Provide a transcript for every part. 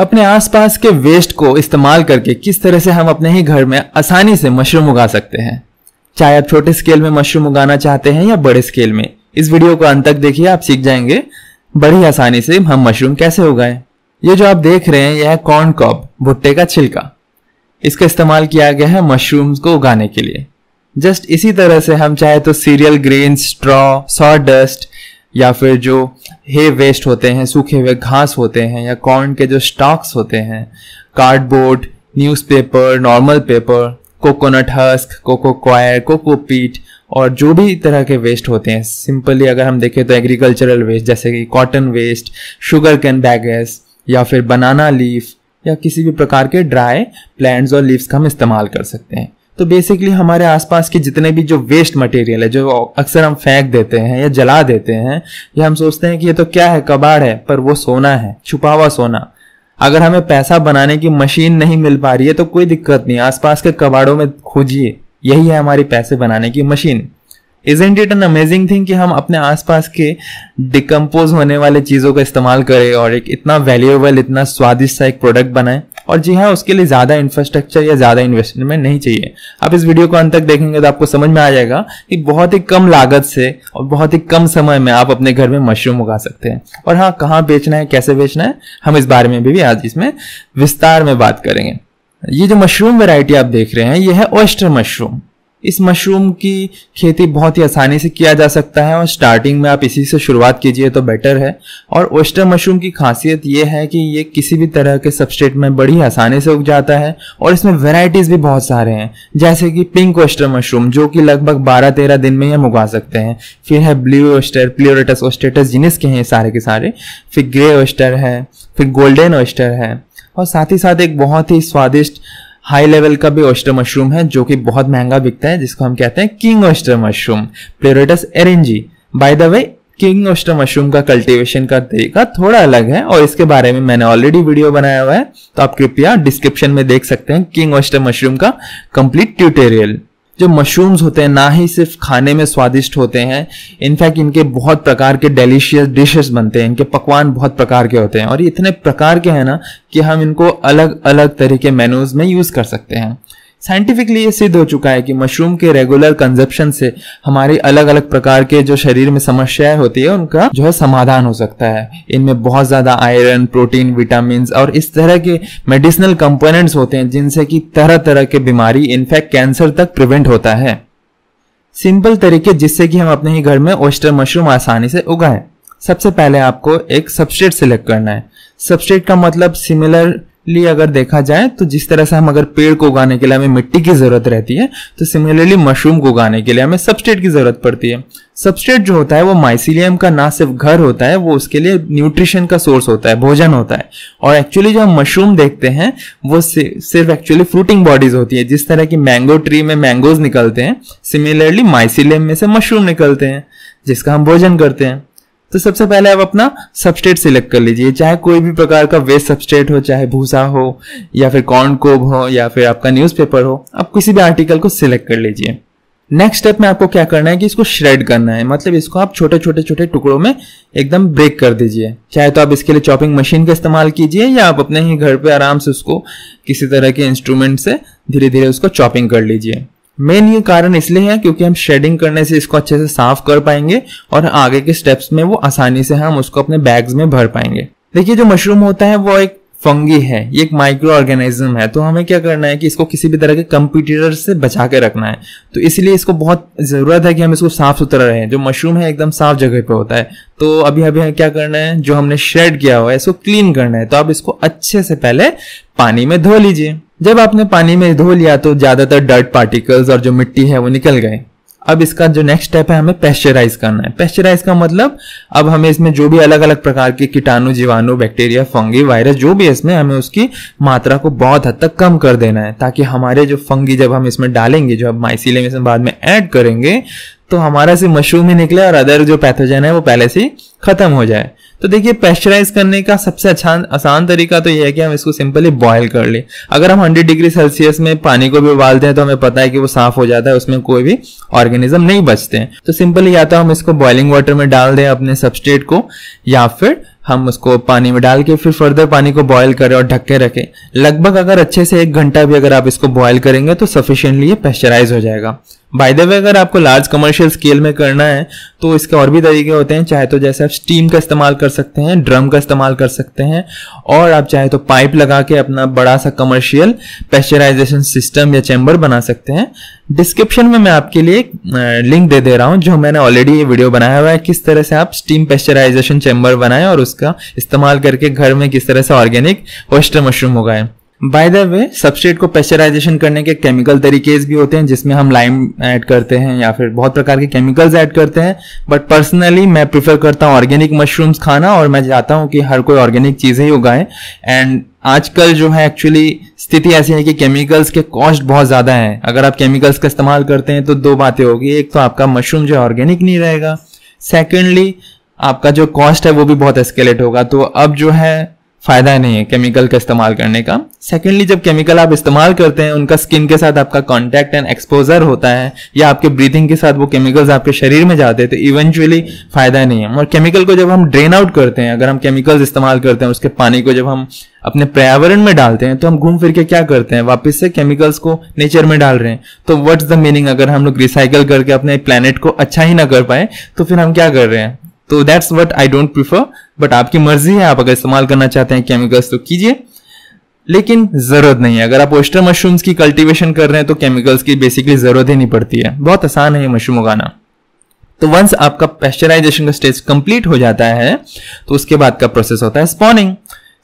अपने आसपास के वेस्ट को इस्तेमाल करके किस तरह से हम अपने ही घर में आसानी से मशरूम उगा सकते हैं चाहे आप छोटे स्केल में मशरूम उगाना चाहते हैं या बड़े स्केल में इस वीडियो को अंत तक देखिए आप सीख जाएंगे बड़ी आसानी से हम मशरूम कैसे उगाएं ये जो आप देख रहे हैं यह है कॉर्न कॉब भुट्टे का छिलका इसका इस्तेमाल किया गया है मशरूम्स को उगाने के लिए जस्ट इसी तरह से हम चाहे तो cereal grain straw sawdust या फिर जो हे वेस्ट होते हैं सूखे हुए घास होते हैं या कॉर्न के जो स्टॉक्स होते हैं cardboard newspaper normal paper coconut husk coco coir coco peat और जो भी तरह के वेस्ट होते हैं सिंपली अगर हम देखें तो एग्रीकल्चरल वेस्ट जैसे कि cotton waste sugarcane bagasse या फिर बनाना लीफ या किसी भी प्रकार के ड्राई प्लांट्स और लीव्स का हम इस्तेमाल कर सकते हैं तो बेसिकली हमारे आसपास के जितने भी जो वेस्ट मटेरियल है जो अक्सर हम फेंक देते हैं या जला देते हैं या हम सोचते हैं कि ये तो क्या है कबाड़ है पर वो सोना है छुपा हुआ सोना अगर हमें पैसा बनाने की मशीन नहीं मिल पा रही है तो कोई दिक्कत नहीं आसपास के कबाड़ों में खोजिए यही है हमारी पैसे बनाने की machine is isn't it an amazing thing कि हम अपने आसपास के डिकम्पोज होने वाले चीज़ों का इस्तेमाल करें और एक इतना वैल्यूएबल इतना स्वादिष्ट सा एक प्रोडक्ट बनाएं और जी हाँ उसके लिए ज़्यादा इंफ्रास्ट्रक्चर या ज़्यादा इन्वेस्टमेंट नहीं चाहिए आप इस वीडियो को अंत तक देखेंगे तो आपको समझ में आ जाएगा कि बहुत ही कम लागत से और बहुत ही कम समय में आप अपने घर में मशरूम उगा सकते हैं और हाँ कहाँ बेचना है कैसे बेचना है हम इस बारे में भी आज इसमें विस्तार में बात करेंगे ये जो मशरूम वेराइटी आप देख रहे हैं ये है ऑयस्टर मशरूम इस मशरूम की खेती बहुत ही आसानी से किया जा सकता है और स्टार्टिंग में आप इसी से शुरुआत कीजिए तो बेटर है और ओस्टर मशरूम की खासियत ये है कि ये किसी भी तरह के सबस्टेट में बड़ी आसानी से उग जाता है और इसमें वेराइटीज़ भी बहुत सारे हैं जैसे कि पिंक ओस्टर मशरूम जो कि लगभग बारह तेरह दिन में ही हम उगा सकते हैं फिर है blue oyster pleurotus ostreatus genus के हैं सारे के सारे फिर ग्रे ओस्टर है फिर गोल्डन ओस्टर है और साथ ही साथ एक बहुत ही स्वादिष्ट हाई लेवल का भी ऑस्टर मशरूम है जो कि बहुत महंगा बिकता है जिसको हम कहते हैं king oyster mushroom pleurotus eryngii by the way king oyster mushroom का कल्टीवेशन का तरीका थोड़ा अलग है और इसके बारे में मैंने ऑलरेडी वीडियो बनाया हुआ है तो आप कृपया डिस्क्रिप्शन में देख सकते हैं किंग ऑस्टर मशरूम का कंप्लीट ट्यूटोरियल जो मशरूम्स होते हैं ना ही सिर्फ खाने में स्वादिष्ट होते हैं इनफैक्ट इनके बहुत प्रकार के डेलिशियस डिशेस बनते हैं इनके पकवान बहुत प्रकार के होते हैं और ये इतने प्रकार के हैं ना कि हम इनको अलग अलग तरह के मेन्यूज में यूज कर सकते हैं साइंटिफिकली ये सिद्ध हो चुका है कि मशरूम के रेगुलर कंजप्शन से हमारी अलग अलग प्रकार के जो शरीर में समस्याएं होती है उनका जो है समाधान हो सकता है इनमें बहुत ज्यादा आयरन प्रोटीन विटामिन और इस तरह के मेडिसिनल कंपोनेंट्स होते हैं जिनसे कि तरह तरह के बीमारी इनफैक्ट कैंसर तक प्रिवेंट होता है सिंपल तरीके जिससे कि हम अपने ही घर में ओस्टर मशरूम आसानी से उगाएं सबसे पहले आपको एक सबस्टेट सिलेक्ट करना है सबस्टेट का मतलब सिमिलर लिए अगर देखा जाए तो जिस तरह से हम अगर पेड़ को उगाने के लिए हमें मिट्टी की जरूरत रहती है तो सिमिलरली मशरूम को उगाने के लिए हमें सबस्टेट की जरूरत पड़ती है सबस्टेट जो होता है वो माइसिलियम का ना सिर्फ घर होता है वो उसके लिए न्यूट्रिशन का सोर्स होता है भोजन होता है और एक्चुअली जो हम मशरूम देखते हैं वो सिर्फ एक्चुअली फ्रूटिंग बॉडीज होती है जिस तरह की मैंगो ट्री में मैंगोज निकलते हैं सिमिलरली माइसिलियम में से मशरूम निकलते हैं जिसका हम भोजन करते हैं तो सबसे पहले आप अपना सबस्टेट सिलेक्ट कर लीजिए चाहे कोई भी प्रकार का वेस्ट सबस्टेट हो चाहे भूसा हो या फिर कॉर्न कोब हो या फिर आपका न्यूज़पेपर हो आप किसी भी आर्टिकल को सिलेक्ट कर लीजिए नेक्स्ट स्टेप में आपको क्या करना है कि इसको श्रेड करना है मतलब इसको आप छोटे छोटे छोटे टुकड़ों में एकदम ब्रेक कर दीजिए चाहे तो आप इसके लिए चॉपिंग मशीन का इस्तेमाल कीजिए या आप अपने ही घर पे आराम से उसको किसी तरह के इंस्ट्रूमेंट से धीरे धीरे उसको चॉपिंग कर लीजिए मेन ये कारण इसलिए है क्योंकि हम शेडिंग करने से इसको अच्छे से साफ कर पाएंगे और आगे के स्टेप्स में वो आसानी से हम उसको अपने बैग्स में भर पाएंगे देखिए जो मशरूम होता है वो एक फंगी है ये एक माइक्रो ऑर्गेनिज्म है तो हमें क्या करना है कि इसको किसी भी तरह के कंप्यूटर से बचा के रखना है तो इसलिए इसको बहुत ज़रूरत है कि हम इसको साफ सुथरा रहें जो मशरूम है एकदम साफ जगह पे होता है तो अभी अभी हमें क्या करना है जो हमने शेड किया हुआ है इसको क्लीन करना है तो आप इसको अच्छे से पहले पानी में धो लीजिए जब आपने पानी में धो लिया तो ज़्यादातर डर्ट पार्टिकल्स और जो मिट्टी है वो निकल गए अब इसका जो नेक्स्ट स्टेप है हमें पेस्चराइज करना है पेस्चराइज का मतलब अब हमें इसमें जो भी अलग अलग प्रकार के कीटाणु जीवाणु बैक्टीरिया फंगी वायरस जो भी है इसमें हमें उसकी मात्रा को बहुत हद तक कम कर देना है ताकि हमारे जो फंगी जब हम इसमें डालेंगे जो हम माइसिले में बाद में ऐड करेंगे तो हमारा से मशरूम ही निकले और अदर जो पैथोजन है वो पहले से खत्म हो जाए तो देखिए पेस्चराइज करने का सबसे अच्छा आसान तरीका तो यह है कि हम इसको सिंपली बॉयल कर लें अगर हम 100 डिग्री सेल्सियस में पानी को भी उबालते हैं तो हमें पता है कि वो साफ हो जाता है उसमें कोई भी ऑर्गेनिज्म नहीं बचते हैं तो सिंपली या तो हम इसको बॉइलिंग वाटर में डाल दें अपने सबस्टेट को या फिर हम उसको पानी में डाल के फिर फर्दर पानी को बॉयल करें और ढक के रखें लगभग अगर अच्छे से एक घंटा भी अगर आप इसको बॉयल करेंगे तो सफिशियंटली ये पेस्चराइज हो जाएगा बाय द वे अगर आपको लार्ज कमर्शियल स्केल में करना है तो इसके और भी तरीके होते हैं चाहे तो जैसे आप स्टीम का इस्तेमाल कर सकते हैं ड्रम का इस्तेमाल कर सकते हैं और आप चाहे तो पाइप लगा के अपना बड़ा सा कमर्शियल पेस्चराइजेशन सिस्टम या चैम्बर बना सकते हैं डिस्क्रिप्शन में मैं आपके लिए लिंक दे दे रहा हूँ जो मैंने ऑलरेडी ये वीडियो बनाया हुआ है किस तरह से आप स्टीम पेस्चराइजेशन चैम्बर बनाएं और उसका इस्तेमाल करके घर में किस तरह से ऑर्गेनिक ऑस्टर मशरूम उगाएं बाय द वे सबस्ट्रेट को पेस्चराइजेशन करने के केमिकल तरीके भी होते हैं जिसमें हम लाइम ऐड करते हैं या फिर बहुत प्रकार के केमिकल्स ऐड करते हैं बट पर्सनली मैं प्रीफर करता हूँ ऑर्गेनिक मशरूम्स खाना और मैं चाहता हूँ कि हर कोई ऑर्गेनिक चीज़ें ही उगाएं एंड आजकल जो है एक्चुअली स्थिति ऐसी है कि केमिकल्स के कॉस्ट बहुत ज़्यादा है अगर आप केमिकल्स का इस्तेमाल करते हैं तो दो बातें होगी एक तो आपका मशरूम जो है ऑर्गेनिक नहीं रहेगा सेकेंडली आपका जो कॉस्ट है वो भी बहुत एस्केलेट होगा तो अब जो है फायदा नहीं है केमिकल का इस्तेमाल करने का सेकेंडली जब केमिकल आप इस्तेमाल करते हैं उनका स्किन के साथ आपका कॉन्टैक्ट एंड एक्सपोजर होता है या आपके ब्रीथिंग के साथ वो केमिकल्स आपके शरीर में जाते हैं तो इवेंचुअली फायदा नहीं है और केमिकल को जब हम ड्रेन आउट करते हैं अगर हम केमिकल्स इस्तेमाल करते हैं उसके पानी को जब हम अपने पर्यावरण में डालते हैं तो हम घूम फिर के क्या करते हैं वापस से केमिकल्स को नेचर में डाल रहे हैं तो व्हाट्स द मीनिंग अगर हम लोग रिसाइकल करके अपने प्लेनेट को अच्छा ही ना कर पाए तो फिर हम क्या कर रहे हैं तो that's what I don't prefer but आपकी मर्जी है आप अगर इस्तेमाल करना चाहते हैं केमिकल्स तो कीजिए लेकिन जरूरत नहीं है अगर आप ओस्टर मशरूम्स की कल्टीवेशन कर रहे हैं तो केमिकल्स की बेसिकली जरूरत ही नहीं पड़ती है बहुत आसान है ये मशरूम उगाना तो वंस आपका पेस्चराइजेशन का स्टेज कंप्लीट हो जाता है तो उसके बाद का प्रोसेस होता है स्पॉनिंग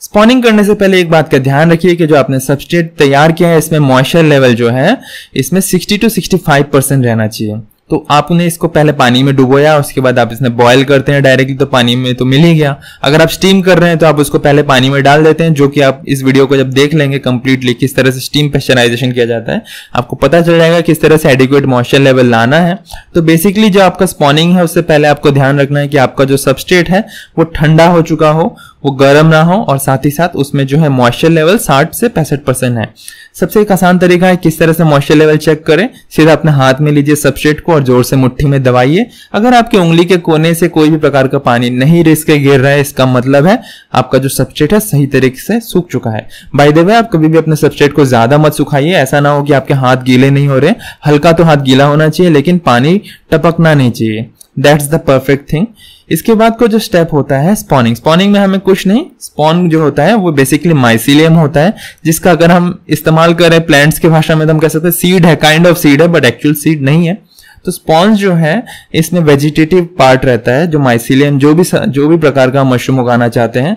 स्पॉनिंग करने से पहले एक बात का ध्यान रखिए कि जो आपने सबस्ट्रेट तैयार किया है इसमें मॉइस्चर लेवल जो है इसमें 60 टू 65 परसेंट रहना चाहिए तो आपने इसको पहले पानी में डुबोया उसके बाद आप इसने बॉयल करते हैं डायरेक्टली तो पानी में तो मिल ही गया अगर आप स्टीम कर रहे हैं तो आप उसको पहले पानी में डाल देते हैं जो कि आप इस वीडियो को जब देख लेंगे कंप्लीटली किस तरह से स्टीम पेस्चराइजेशन किया जाता है आपको पता चल जाएगा किस तरह से एडिक्वेट मॉइस्चर लेवल लाना है तो बेसिकली जो आपका स्पॉनिंग है उससे पहले आपको ध्यान रखना है कि आपका जो सबस्टेट है वो ठंडा हो चुका हो वो गर्म ना हो और साथ ही साथ उसमें जो है मॉइस्चर लेवल 60 से पैंसठ परसेंट है सबसे एक आसान तरीका है किस तरह से मॉइस्चर लेवल चेक करें सीधा अपने हाथ में लीजिए सबस्ट्रेट को और जोर से मुट्ठी में दबाइए अगर आपके उंगली के कोने से कोई भी प्रकार का पानी नहीं रिस के गिर रहा है इसका मतलब है आपका जो सबस्ट्रेट है सही तरीके से सूख चुका है बाई दे वे आप कभी भी अपने सबस्ट्रेट को ज्यादा मत सुखाइए ऐसा ना हो कि आपके हाथ गीले नहीं हो रहे हल्का तो हाथ गीला होना चाहिए लेकिन पानी टपकना नहीं चाहिए दैट्स द परफेक्ट थिंग इसके बाद को जो स्टेप होता है स्पॉनिंग स्पॉनिंग में हमें कुछ नहीं स्पॉन जो होता है वो बेसिकली माइसिलियम होता है जिसका अगर हम इस्तेमाल करें प्लांट्स की भाषा में तो हम कह सकते हैं सीड है काइंड ऑफ सीड है बट एक्चुअल सीड नहीं है तो स्पॉन्ज जो है इसमें वेजिटेटिव पार्ट रहता है जो माइसिलियम जो भी जो भी प्रकार का मशरूम उगाना चाहते हैं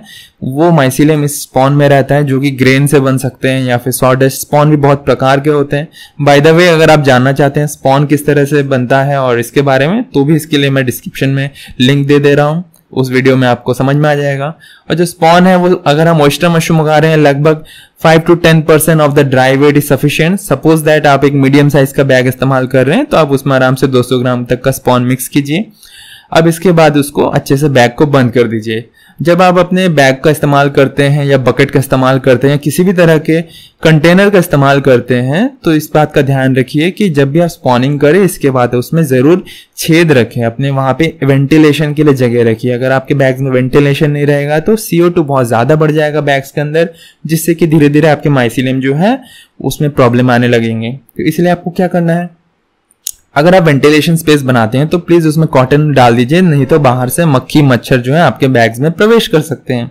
वो माइसिलियम इस स्पॉन में रहता है जो कि ग्रेन से बन सकते हैं या फिर सॉडेस्ट स्पॉन भी बहुत प्रकार के होते हैं बाय द वे अगर आप जानना चाहते हैं स्पॉन किस तरह से बनता है और इसके बारे में तो भी इसके लिए मैं डिस्क्रिप्शन में लिंक दे दे रहा हूँ उस वीडियो में आपको समझ में आ जाएगा और जो स्पॉन है वो अगर हम ऑयस्टर मशरूम उगा रहे हैं लगभग five to ten percent of the dry weight is sufficient suppose that आप एक मीडियम साइज का बैग इस्तेमाल कर रहे हैं तो आप उसमें आराम से 200 ग्राम तक का स्पॉन मिक्स कीजिए अब इसके बाद उसको अच्छे से बैग को बंद कर दीजिए जब आप अपने बैग का इस्तेमाल करते हैं या बकेट का इस्तेमाल करते हैं या किसी भी तरह के कंटेनर का इस्तेमाल करते हैं तो इस बात का ध्यान रखिए कि जब भी आप स्पॉनिंग करें इसके बाद उसमें ज़रूर छेद रखें अपने वहाँ पे वेंटिलेशन के लिए जगह रखिए अगर आपके बैग्स में वेंटिलेशन नहीं रहेगा तो सी बहुत ज़्यादा बढ़ जाएगा बैग्स के अंदर जिससे कि धीरे धीरे आपके माइसिलियम जो है उसमें प्रॉब्लम आने लगेंगे तो इसलिए आपको क्या करना है अगर आप वेंटिलेशन स्पेस बनाते हैं तो प्लीज उसमें कॉटन डाल दीजिए नहीं तो बाहर से मक्खी मच्छर जो है आपके बैग्स में प्रवेश कर सकते हैं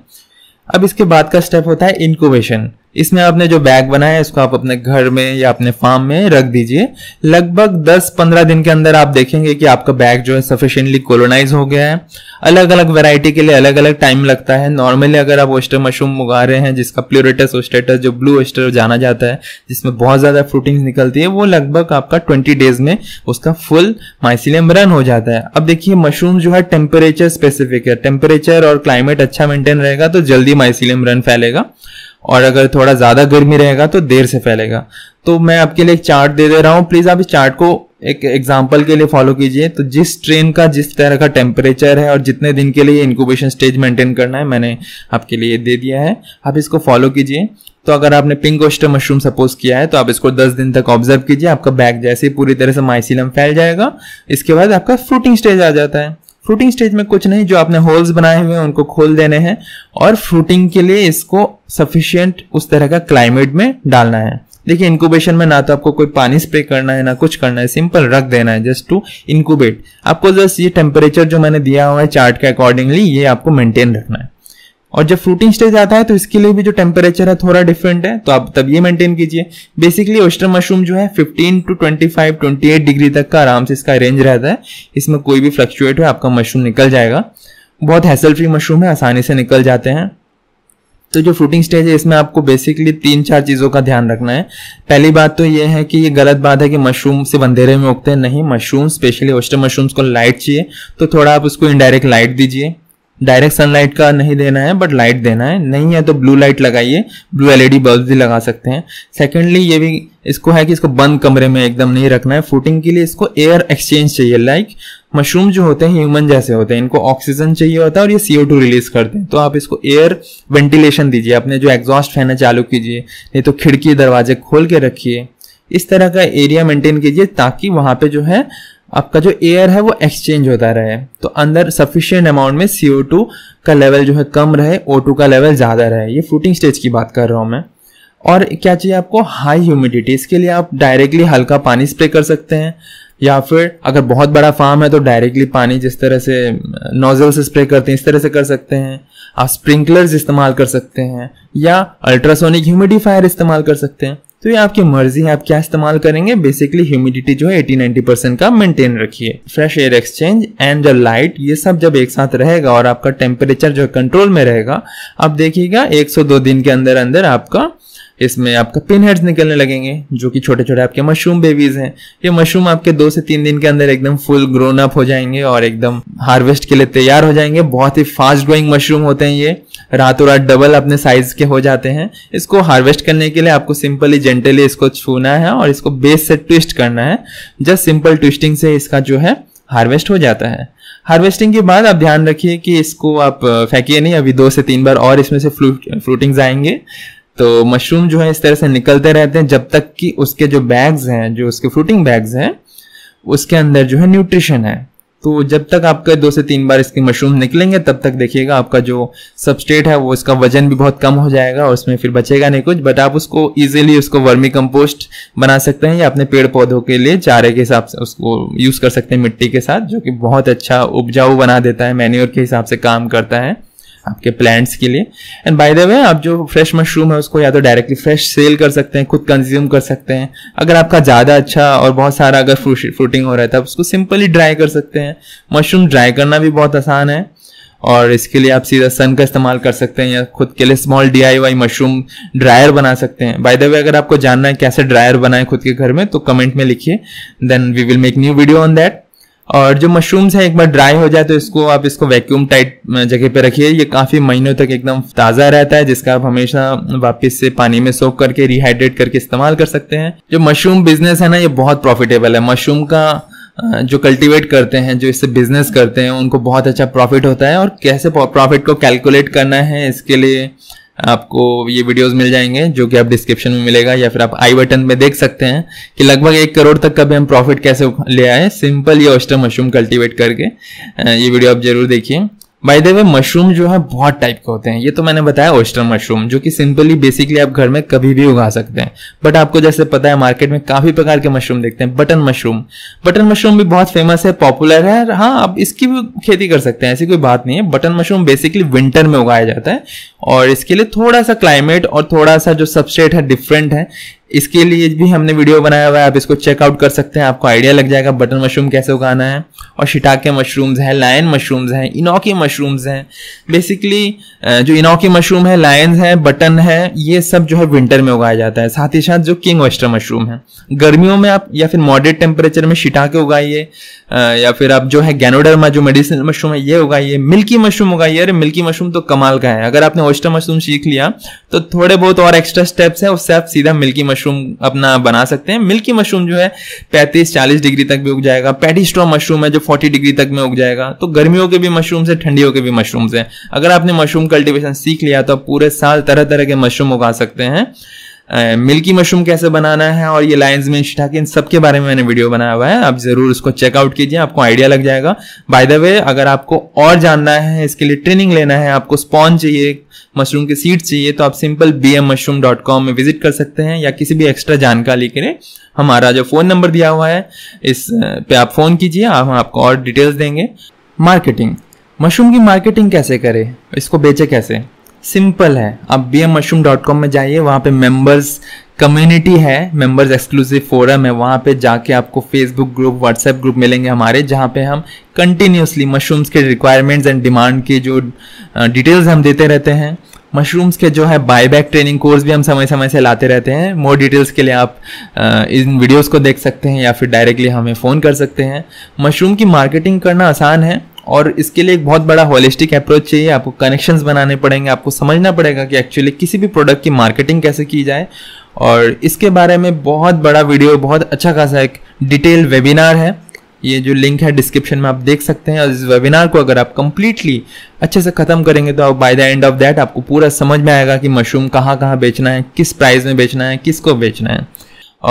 अब इसके बाद का स्टेप होता है इनकोवेशन इसमें आपने जो बैग बनाया है इसको आप अपने घर में या अपने फार्म में रख दीजिए लगभग 10-15 दिन के अंदर आप देखेंगे कि आपका बैग जो है सफिशियंटली कोलोनाइज हो गया है अलग अलग वैरायटी के लिए अलग अलग टाइम लगता है नॉर्मली अगर आप ओस्टर मशरूम उगा रहे हैं जिसका प्लोरेटस ओस्टेटस जो ब्लू ओस्टर जाना जाता है जिसमें बहुत ज़्यादा फ्रूटिंग निकलती है वो लगभग आपका ट्वेंटी डेज में उसका फुल माइसिलियम रन हो जाता है अब देखिए मशरूम जो है टेम्परेचर स्पेसिफिक है टेम्परेचर और क्लाइमेट अच्छा मेंटेन रहेगा तो जल्दी माइसिलियम रन फैलेगा और अगर थोड़ा ज़्यादा गर्मी रहेगा तो देर से फैलेगा तो मैं आपके लिए एक चार्ट दे दे रहा हूँ प्लीज़ आप इस चार्ट को एक एग्जाम्पल के लिए फॉलो कीजिए तो जिस ट्रेन का जिस तरह का टेम्परेचर है और जितने दिन के लिए इंक्यूबेशन स्टेज मेंटेन करना है मैंने आपके लिए दे दिया है आप इसको फॉलो कीजिए तो अगर आपने पिंक ओस्टर मशरूम सपोज किया है तो आप इसको 10 दिन तक ऑब्जर्व कीजिए आपका बैग जैसे ही पूरी तरह से माइसिलम फैल जाएगा इसके बाद आपका फ्रूटिंग स्टेज आ जाता है फ्रूटिंग स्टेज में कुछ नहीं जो आपने होल्स बनाए हुए हैं उनको खोल देने हैं और फ्रूटिंग के लिए इसको सफिशियंट उस तरह का क्लाइमेट में डालना है देखिए इंक्यूबेशन में ना तो आपको कोई पानी स्प्रे करना है ना कुछ करना है सिंपल रख देना है जस्ट टू इंक्यूबेट आपको जस्ट ये टेम्परेचर जो मैंने दिया हुआ है चार्ट के अकॉर्डिंगली ये आपको मेंटेन रखना है और जब फ्रूटिंग स्टेज आता है तो इसके लिए भी जो टेम्परेचर है थोड़ा डिफरेंट है तो आप तब ये मेंटेन कीजिए बेसिकली ओस्टर मशरूम जो है 15 टू 25 28 डिग्री तक का आराम से इसका रेंज रहता है इसमें कोई भी फ्लक्चुएट हो आपका मशरूम निकल जाएगा बहुत हैसल फ्री मशरूम है आसानी से निकल जाते हैं तो जो फ्रूटिंग स्टेज है इसमें आपको बेसिकली तीन चार चीज़ों का ध्यान रखना है पहली बात तो ये है कि ये गलत बात है कि मशरूम से अंधेरे में उगते हैं नहीं मशरूम स्पेशली ओस्टर मशरूम्स को लाइट चाहिए तो थोड़ा आप उसको इनडायरेक्ट लाइट दीजिए डायरेक्ट सनलाइट का नहीं देना है बट लाइट देना है नहीं है तो ब्लू लाइट लगाइए ब्लू एलईडी बल्ब भी लगा सकते हैं सेकेंडली ये भी इसको है कि इसको बंद कमरे में एकदम नहीं रखना है फूटिंग के लिए इसको एयर एक्सचेंज चाहिए लाइक मशरूम जो होते हैं ह्यूमन जैसे होते हैं इनको ऑक्सीजन चाहिए होता है और ये सीओ टू रिलीज करते हैं तो आप इसको एयर वेंटिलेशन दीजिए अपने जो एग्जॉस्ट फैन है चालू कीजिए नहीं तो खिड़की दरवाजे खोल के रखिए इस तरह का एरिया मेंटेन कीजिए ताकि वहां पे जो है आपका जो एयर है वो एक्सचेंज होता रहे तो अंदर सफिशियंट अमाउंट में CO2 का लेवल जो है कम रहे ओ का लेवल ज़्यादा रहे ये फ्रूटिंग स्टेज की बात कर रहा हूँ मैं और क्या चाहिए आपको हाई ह्यूमिडिटी इसके लिए आप डायरेक्टली हल्का पानी स्प्रे कर सकते हैं या फिर अगर बहुत बड़ा फार्म है तो डायरेक्टली पानी जिस तरह से नोजल से स्प्रे करते हैं इस तरह से कर सकते हैं आप स्प्रिंकलर्स इस्तेमाल कर सकते हैं या अल्ट्रासोनिक ह्यूमिडिफायर इस्तेमाल कर सकते हैं तो ये आपकी मर्जी है आप क्या इस्तेमाल करेंगे बेसिकली ह्यूमिडिटी जो है एटी नाइनटी परसेंट का मेंटेन रखिए fresh air exchange and the light ये सब जब एक साथ रहेगा और आपका टेम्परेचर जो है कंट्रोल में रहेगा आप देखिएगा एक दिन के अंदर अंदर आपका इसमें आपको पिन हेड्स निकलने लगेंगे जो कि छोटे छोटे आपके मशरूम बेबीज हैं ये मशरूम आपके दो से तीन दिन के अंदर एकदम फुल ग्रोन अप हो जाएंगे और एकदम हार्वेस्ट के लिए तैयार हो जाएंगे बहुत ही फास्ट ग्रोइंग मशरूम होते हैं ये रातों रात डबल अपने साइज के हो जाते हैं इसको हार्वेस्ट करने के लिए आपको सिंपली जेंटली इसको छूना है और इसको बेस से ट्विस्ट करना है जस्ट सिंपल ट्विस्टिंग से इसका जो है हार्वेस्ट हो जाता है हार्वेस्टिंग के बाद आप ध्यान रखिए कि इसको आप फेंकिए नहीं अभी दो से तीन बार और इसमें से फ्रूटिंग्स आएंगे तो मशरूम जो है इस तरह से निकलते रहते हैं जब तक कि उसके जो बैग्स हैं जो उसके फ्रूटिंग बैग्स हैं उसके अंदर जो है न्यूट्रिशन है तो जब तक आपका दो से तीन बार इसके मशरूम निकलेंगे तब तक देखिएगा आपका जो सबस्टेट है वो इसका वजन भी बहुत कम हो जाएगा और उसमें फिर बचेगा नहीं कुछ बट आप उसको इजीली उसको वर्मी कंपोस्ट बना सकते हैं या अपने पेड़ पौधों के लिए चारे के हिसाब से उसको यूज़ कर सकते हैं मिट्टी के साथ जो कि बहुत अच्छा उपजाऊ बना देता है मैन्यूर के हिसाब से काम करता है आपके प्लांट्स के लिए एंड बाय द वे आप जो फ्रेश मशरूम है उसको या तो डायरेक्टली फ्रेश सेल कर सकते हैं खुद कंज्यूम कर सकते हैं अगर आपका ज़्यादा अच्छा और बहुत सारा अगर फ्रूटिंग हो रहा है तो आप उसको सिंपली ड्राई कर सकते हैं मशरूम ड्राई करना भी बहुत आसान है और इसके लिए आप सीधा सन का इस्तेमाल कर सकते हैं या खुद के लिए स्मॉल डी मशरूम ड्रायर बना सकते हैं बाय द वे अगर आपको जानना है कैसे ड्रायर बनाए खुद के घर में तो कमेंट में लिखिए then we will make new video on that और जो मशरूम्स हैं एक बार ड्राई हो जाए तो इसको आप इसको वैक्यूम टाइट जगह पे रखिए ये काफ़ी महीनों तक एकदम ताज़ा रहता है जिसका आप हमेशा वापस से पानी में सोख करके रिहाइड्रेट करके इस्तेमाल कर सकते हैं जो मशरूम बिजनेस है ना ये बहुत प्रॉफिटेबल है मशरूम का जो कल्टीवेट करते हैं जो इससे बिजनेस करते हैं उनको बहुत अच्छा प्रॉफिट होता है और कैसे प्रॉफिट को कैलकुलेट करना है इसके लिए आपको ये वीडियोस मिल जाएंगे जो कि आप डिस्क्रिप्शन में मिलेगा या फिर आप आई बटन में देख सकते हैं कि लगभग एक करोड़ तक का भी हम प्रॉफिट कैसे ले आए सिंपल ये ऑस्टर मशरूम कल्टीवेट करके ये वीडियो आप जरूर देखिए बाय द वे मशरूम जो है बहुत टाइप के होते हैं ये तो मैंने बताया ओस्टर मशरूम जो कि सिंपली बेसिकली आप घर में कभी भी उगा सकते हैं बट आपको जैसे पता है मार्केट में काफी प्रकार के मशरूम देखते हैं बटन मशरूम बटन मशरूम भी बहुत फेमस है पॉपुलर है हाँ आप इसकी भी खेती कर सकते हैं ऐसी कोई बात नहीं है बटन मशरूम बेसिकली विंटर में उगाया जाता है और इसके लिए थोड़ा सा क्लाइमेट और थोड़ा सा जो सबस्टेट है डिफरेंट है इसके लिए भी हमने वीडियो बनाया हुआ है आप इसको चेकआउट कर सकते हैं आपको आइडिया लग जाएगा बटन मशरूम कैसे उगाना है और शिटाके मशरूम्स हैं लायन मशरूम्स हैं इनोकी मशरूम्स हैं बेसिकली जो इनोकी मशरूम है लायंस है बटन है ये सब जो है विंटर में उगाया जाता है साथ ही साथ जो किंग वेस्टर मशरूम है गर्मियों में आप या फिर मॉडरेट टेम्परेचर में शिटाके उगाइए या फिर आप जो है गैनोडर्मा जो मेडिसिनल मशरूम है ये उगाइए मिल्की मशरूम उगाइए अरे मिल्की मशरूम तो कमाल का है अगर आपने वेस्टर मशरूम सीख लिया तो थोड़े बहुत और एक्स्ट्रा स्टेप्स है उससे आप सीधा मिल्की मशरूम मशरूम अपना बना सकते हैं मिल्की मशरूम जो है 35 चालीस डिग्री तक भी उग जाएगा पैटिस्ट्रॉ मशरूम है जो फोर्टी डिग्री तक में उग जाएगा तो गर्मियों के भी मशरूम से ठंडियों के भी मशरूम से अगर आपने मशरूम कल्टिवेशन सीख लिया तो आप पूरे साल तरह तरह के मशरूम उगा सकते हैं मिल्की मशरूम कैसे बनाना है और ये लाइन्स में शिटाके इन सब के बारे में मैंने वीडियो बनाया हुआ है आप ज़रूर उसको चेकआउट कीजिए आपको आइडिया लग जाएगा बाय द वे अगर आपको और जानना है इसके लिए ट्रेनिंग लेना है आपको स्पॉन चाहिए मशरूम के सीड चाहिए तो आप simple B M mushroom dot com में विजिट कर सकते हैं या किसी भी एक्स्ट्रा जानकारी के लिए हमारा जो फ़ोन नंबर दिया हुआ है इस पे आप फ़ोन कीजिए हम आपको और डिटेल्स देंगे मार्केटिंग मशरूम की मार्केटिंग कैसे करें इसको बेचे कैसे सिंपल है आप B M mushroom dot com में जाइए वहाँ पे मेंबर्स कम्युनिटी है मेंबर्स एक्सक्लूसिव फोरम है वहाँ पे जाके आपको फेसबुक ग्रुप व्हाट्सएप ग्रुप मिलेंगे हमारे जहाँ पे हम कंटिन्यूसली मशरूम्स के रिक्वायरमेंट्स एंड डिमांड के जो डिटेल्स हम देते रहते हैं मशरूम्स के जो है बायबैक ट्रेनिंग कोर्स भी हम समय समय से लाते रहते हैं मोर डिटेल्स के लिए आप इन वीडियोस को देख सकते हैं या फिर डायरेक्टली हमें फ़ोन कर सकते हैं मशरूम की मार्केटिंग करना आसान है और इसके लिए एक बहुत बड़ा होलिस्टिक अप्रोच चाहिए आपको कनेक्शंस बनाने पड़ेंगे आपको समझना पड़ेगा कि एक्चुअली किसी भी प्रोडक्ट की मार्केटिंग कैसे की जाए और इसके बारे में बहुत बड़ा वीडियो बहुत अच्छा खासा एक डिटेल वेबिनार है ये जो लिंक है डिस्क्रिप्शन में आप देख सकते हैं और इस वेबिनार को अगर आप कंप्लीटली अच्छे से ख़त्म करेंगे तो आप by the end of that आपको पूरा समझ में आएगा कि मशरूम कहाँ कहाँ बेचना है किस प्राइस में बेचना है किसको बेचना है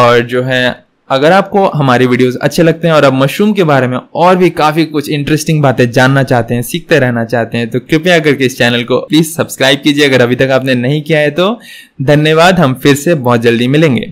और जो है अगर आपको हमारे वीडियोस अच्छे लगते हैं और आप मशरूम के बारे में और भी काफी कुछ इंटरेस्टिंग बातें जानना चाहते हैं सीखते रहना चाहते हैं तो कृपया करके इस चैनल को प्लीज सब्सक्राइब कीजिए अगर अभी तक आपने नहीं किया है तो धन्यवाद हम फिर से बहुत जल्दी मिलेंगे